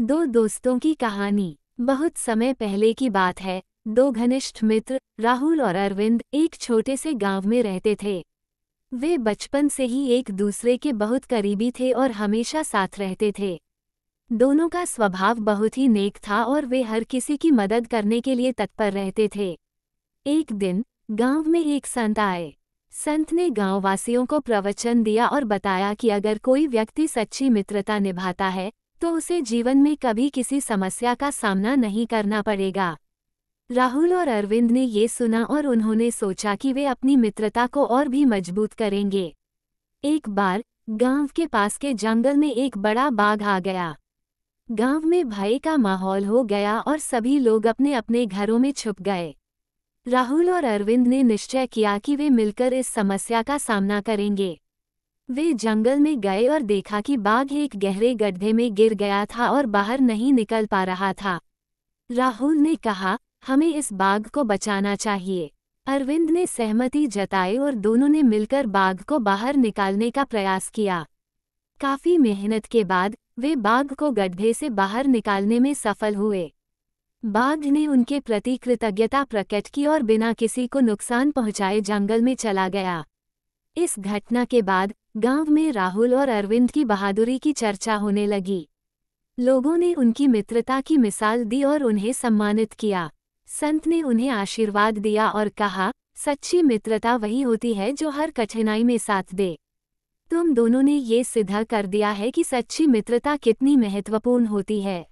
दो दोस्तों की कहानी बहुत समय पहले की बात है दो घनिष्ठ मित्र राहुल और अरविंद एक छोटे से गांव में रहते थे वे बचपन से ही एक दूसरे के बहुत करीबी थे और हमेशा साथ रहते थे दोनों का स्वभाव बहुत ही नेक था और वे हर किसी की मदद करने के लिए तत्पर रहते थे एक दिन गांव में एक संत आए संत ने गांववासियों को प्रवचन दिया और बताया कि अगर कोई व्यक्ति सच्ची मित्रता निभाता है तो उसे जीवन में कभी किसी समस्या का सामना नहीं करना पड़ेगा राहुल और अरविंद ने ये सुना और उन्होंने सोचा कि वे अपनी मित्रता को और भी मजबूत करेंगे एक बार गांव के पास के जंगल में एक बड़ा बाघ आ गया गांव में भय का माहौल हो गया और सभी लोग अपने अपने घरों में छुप गए राहुल और अरविंद ने निश्चय किया कि वे मिलकर इस समस्या का सामना करेंगे वे जंगल में गए और देखा कि बाघ एक गहरे गड्ढे में गिर गया था और बाहर नहीं निकल पा रहा था राहुल ने कहा हमें इस बाघ को बचाना चाहिए अरविंद ने सहमति जताई और दोनों ने मिलकर बाघ को बाहर निकालने का प्रयास किया काफी मेहनत के बाद वे बाघ को गड्ढे से बाहर निकालने में सफल हुए बाघ ने उनके प्रति कृतज्ञता प्रकट की और बिना किसी को नुकसान पहुंचाए जंगल में चला गया इस घटना के बाद गांव में राहुल और अरविंद की बहादुरी की चर्चा होने लगी लोगों ने उनकी मित्रता की मिसाल दी और उन्हें सम्मानित किया संत ने उन्हें आशीर्वाद दिया और कहा सच्ची मित्रता वही होती है जो हर कठिनाई में साथ दे तुम दोनों ने ये सिद्ध कर दिया है कि सच्ची मित्रता कितनी महत्वपूर्ण होती है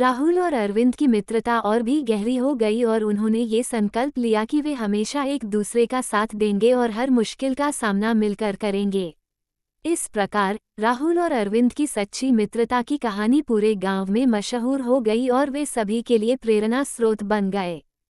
राहुल और अरविंद की मित्रता और भी गहरी हो गई और उन्होंने ये संकल्प लिया कि वे हमेशा एक दूसरे का साथ देंगे और हर मुश्किल का सामना मिलकर करेंगे इस प्रकार राहुल और अरविंद की सच्ची मित्रता की कहानी पूरे गांव में मशहूर हो गई और वे सभी के लिए प्रेरणा स्रोत बन गए